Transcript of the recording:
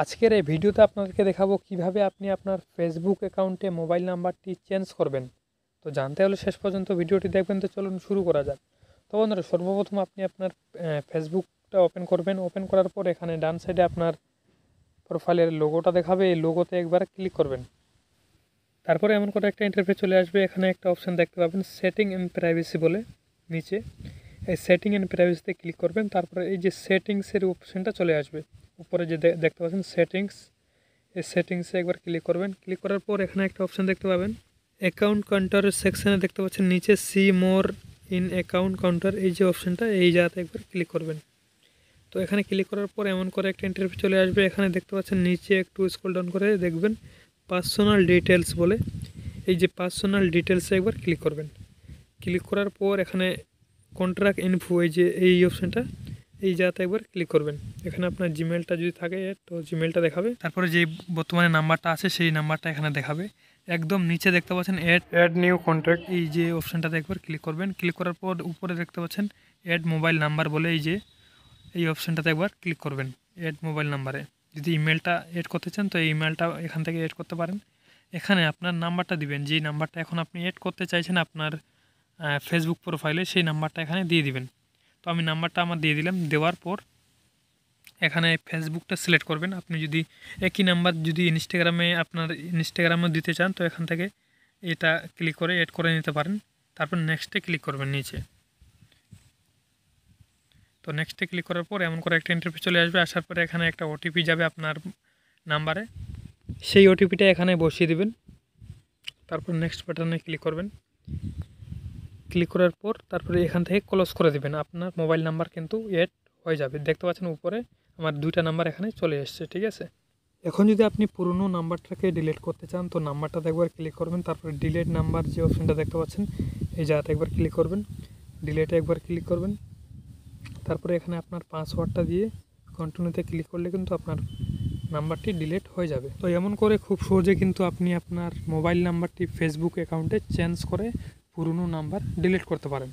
আজকের এই ভিডিওতে আপনাদেরকে দেখাবো কিভাবে আপনি আপনার ফেসবুক অ্যাকাউন্টে মোবাইল নাম্বারটি চেঞ্জ করবেন তো জানতে হলে শেষ পর্যন্ত ভিডিওটি দেখবেন তো চলুন শুরু করা যাক তো বন্ধুরা সর্বপ্রথম আপনি আপনার ফেসবুকটা ওপেন করবেন ওপেন করার পর এখানে ডান সাইডে আপনার প্রোফাইলের লোগোটা দেখাবে এই লোগোতে একবার ক্লিক করবেন তারপরে এমন করে একটা ইন্টারফেস চলে আসবে এখানে একটা অপশান দেখতে পাবেন সেটিং অ্যান্ড প্রাইভেসি বলে নিচে এই সেটিং অ্যান্ড প্রাইভেসিতে ক্লিক করবেন তারপরে এই যে সেটিংসের অপশানটা চলে আসবে উপরে যে দেখতে পাচ্ছেন সেটিংস এই সেটিংসে একবার ক্লিক করবেন ক্লিক করার পর এখানে একটা অপশান দেখতে পাবেন অ্যাকাউন্ট কাউন্টার সেকশানে দেখতে পাচ্ছেন নিচে see more in account counter এই যে অপশানটা এই জায়গাতে একবার ক্লিক করবেন তো এখানে ক্লিক করার পর এমন করে একটা ইন্টারভিউ চলে আসবে এখানে দেখতে পাচ্ছেন নিচে একটু স্কুল ডাউন করে দেখবেন পার্সোনাল ডিটেলস বলে এই যে পার্সোনাল ডিটেলসে একবার ক্লিক করবেন ক্লিক করার পর এখানে কন্ট্রাক্ট ইনফু এই যে এই অপশানটা এই জায়গাতে একবার ক্লিক করবেন এখানে আপনার জিমেলটা যদি থাকে তো জিমেলটা দেখাবে তারপরে যে বর্তমানে নাম্বারটা আছে সেই নাম্বারটা এখানে দেখাবে একদম নিচে দেখতে পাচ্ছেন অ্যাড অ্যাড নিউ কন্ট্যাক্ট এই যে অপশানটাতে একবার ক্লিক করবেন ক্লিক করার পর উপরে দেখতে পাচ্ছেন অ্যাড মোবাইল নাম্বার বলে এই যে এই অপশানটাতে একবার ক্লিক করবেন অ্যাড মোবাইল নাম্বারে যদি ইমেলটা অ্যাড করতে চান তো এই ইমেলটা এখান থেকে অ্যাড করতে পারেন এখানে আপনার নাম্বারটা দিবেন যেই নাম্বারটা এখন আপনি অ্যাড করতে চাইছেন আপনার ফেসবুক প্রোফাইলে সেই নাম্বারটা এখানে দিয়ে দিবেন তো আমি নাম্বারটা আমার দিয়ে দিলাম দেওয়ার পর এখানে ফেসবুকটা সিলেক্ট করবেন আপনি যদি একই নাম্বার যদি ইনস্টাগ্রামে আপনার ইনস্টাগ্রামে দিতে চান তো এখান থেকে এটা ক্লিক করে এড করে নিতে পারেন তারপর নেক্সটে ক্লিক করবেন নিচে তো নেক্সটে ক্লিক করার পর এমন করে একটা ইন্টারভিউ চলে আসবে আসার পরে এখানে একটা ওটিপি যাবে আপনার নাম্বারে সেই ওটিপিটা এখানে বসিয়ে দেবেন তারপর নেক্সট বাটনে ক্লিক করবেন ক্লিক করার পর তারপরে এখান থেকে ক্লোজ করে দেবেন আপনার মোবাইল নাম্বার কিন্তু এড হয়ে যাবে দেখতে পাচ্ছেন উপরে আমার দুইটা নাম্বার এখানে চলে এসছে ঠিক আছে এখন যদি আপনি পুরনো নাম্বারটাকে ডিলিট করতে চান তো নাম্বারটাতে একবার ক্লিক করবেন তারপরে ডিলিট নাম্বার যে অপশানটা দেখতে পাচ্ছেন এই জায়গাতে একবার ক্লিক করবেন ডিলেটে একবার ক্লিক করবেন তারপরে এখানে আপনার পাসওয়ার্ডটা দিয়ে কন্টিনিউতে ক্লিক করলে কিন্তু আপনার নাম্বারটি ডিলেট হয়ে যাবে তো এমন করে খুব সহজে কিন্তু আপনি আপনার মোবাইল নাম্বারটি ফেসবুক অ্যাকাউন্টে চেঞ্জ করে পুরনো নাম্বার ডিলিট করতে পারেন